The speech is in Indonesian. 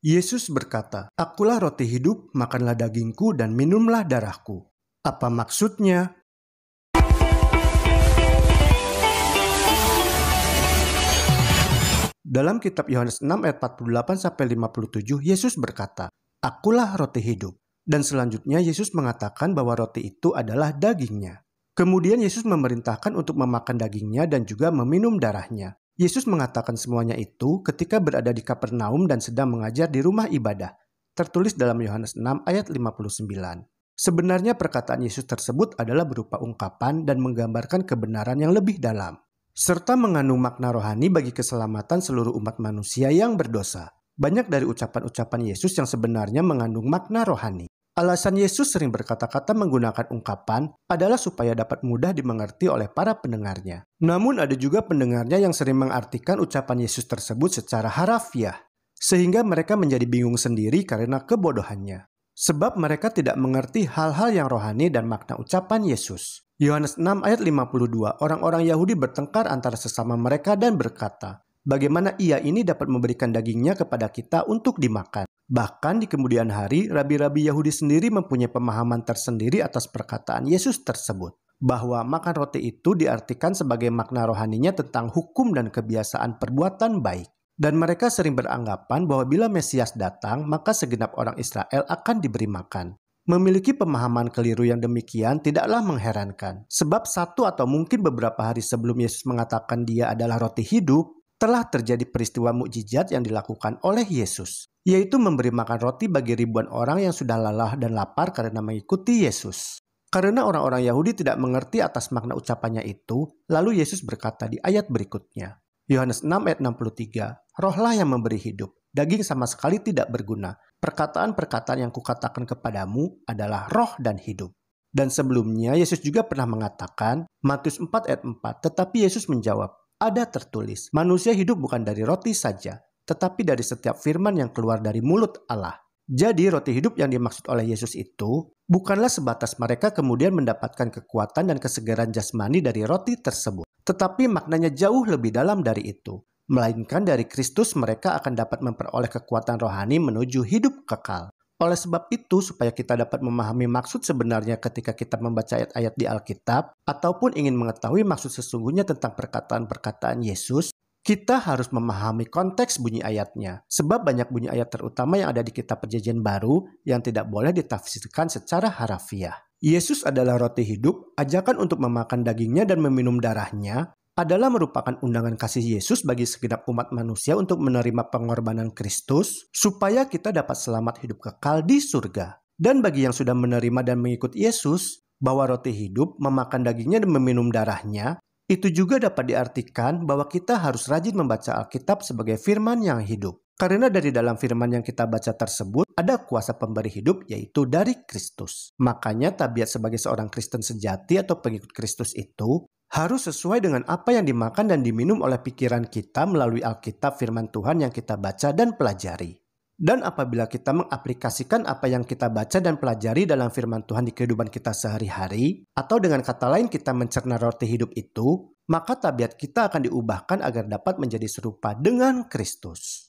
Yesus berkata, Akulah roti hidup, makanlah dagingku dan minumlah darahku. Apa maksudnya? Dalam kitab Yohanes 6 ayat 48 sampai 57 Yesus berkata, "Akulah roti hidup." Dan selanjutnya Yesus mengatakan bahwa roti itu adalah dagingnya. Kemudian Yesus memerintahkan untuk memakan dagingnya dan juga meminum darahnya. Yesus mengatakan semuanya itu ketika berada di Kapernaum dan sedang mengajar di rumah ibadah, tertulis dalam Yohanes 6 ayat 59. Sebenarnya perkataan Yesus tersebut adalah berupa ungkapan dan menggambarkan kebenaran yang lebih dalam, serta mengandung makna rohani bagi keselamatan seluruh umat manusia yang berdosa. Banyak dari ucapan-ucapan Yesus yang sebenarnya mengandung makna rohani. Alasan Yesus sering berkata-kata menggunakan ungkapan adalah supaya dapat mudah dimengerti oleh para pendengarnya. Namun ada juga pendengarnya yang sering mengartikan ucapan Yesus tersebut secara harafiah, sehingga mereka menjadi bingung sendiri karena kebodohannya. Sebab mereka tidak mengerti hal-hal yang rohani dan makna ucapan Yesus. Yohanes 6 ayat 52, orang-orang Yahudi bertengkar antara sesama mereka dan berkata, Bagaimana ia ini dapat memberikan dagingnya kepada kita untuk dimakan? Bahkan di kemudian hari, rabi-rabi Yahudi sendiri mempunyai pemahaman tersendiri atas perkataan Yesus tersebut bahwa makan roti itu diartikan sebagai makna rohaninya tentang hukum dan kebiasaan perbuatan baik. Dan mereka sering beranggapan bahwa bila Mesias datang, maka segenap orang Israel akan diberi makan. Memiliki pemahaman keliru yang demikian tidaklah mengherankan, sebab satu atau mungkin beberapa hari sebelum Yesus mengatakan Dia adalah roti hidup, telah terjadi peristiwa mukjizat yang dilakukan oleh Yesus, yaitu memberi makan roti bagi ribuan orang yang sudah lelah dan lapar karena mengikuti Yesus. Karena orang-orang Yahudi tidak mengerti atas makna ucapannya itu, lalu Yesus berkata di ayat berikutnya. Yohanes 6 ayat 63, Rohlah yang memberi hidup, daging sama sekali tidak berguna. Perkataan-perkataan yang kukatakan kepadamu adalah roh dan hidup. Dan sebelumnya Yesus juga pernah mengatakan, Matius 4 ayat 4, tetapi Yesus menjawab, ada tertulis, manusia hidup bukan dari roti saja, tetapi dari setiap firman yang keluar dari mulut Allah. Jadi roti hidup yang dimaksud oleh Yesus itu bukanlah sebatas mereka kemudian mendapatkan kekuatan dan kesegaran jasmani dari roti tersebut, tetapi maknanya jauh lebih dalam dari itu. Melainkan dari Kristus mereka akan dapat memperoleh kekuatan rohani menuju hidup kekal. Oleh sebab itu, supaya kita dapat memahami maksud sebenarnya ketika kita membaca ayat-ayat di Alkitab, ataupun ingin mengetahui maksud sesungguhnya tentang perkataan-perkataan Yesus, kita harus memahami konteks bunyi ayatnya. Sebab banyak bunyi ayat terutama yang ada di kitab perjanjian baru yang tidak boleh ditafsirkan secara harafiah. Yesus adalah roti hidup, ajakan untuk memakan dagingnya dan meminum darahnya, adalah merupakan undangan kasih Yesus bagi segenap umat manusia untuk menerima pengorbanan Kristus, supaya kita dapat selamat hidup kekal di surga. Dan bagi yang sudah menerima dan mengikut Yesus, bahwa roti hidup memakan dagingnya dan meminum darahnya, itu juga dapat diartikan bahwa kita harus rajin membaca Alkitab sebagai firman yang hidup. Karena dari dalam firman yang kita baca tersebut ada kuasa pemberi hidup yaitu dari Kristus. Makanya tabiat sebagai seorang Kristen sejati atau pengikut Kristus itu harus sesuai dengan apa yang dimakan dan diminum oleh pikiran kita melalui Alkitab firman Tuhan yang kita baca dan pelajari. Dan apabila kita mengaplikasikan apa yang kita baca dan pelajari dalam firman Tuhan di kehidupan kita sehari-hari, atau dengan kata lain kita mencerna roti hidup itu, maka tabiat kita akan diubahkan agar dapat menjadi serupa dengan Kristus.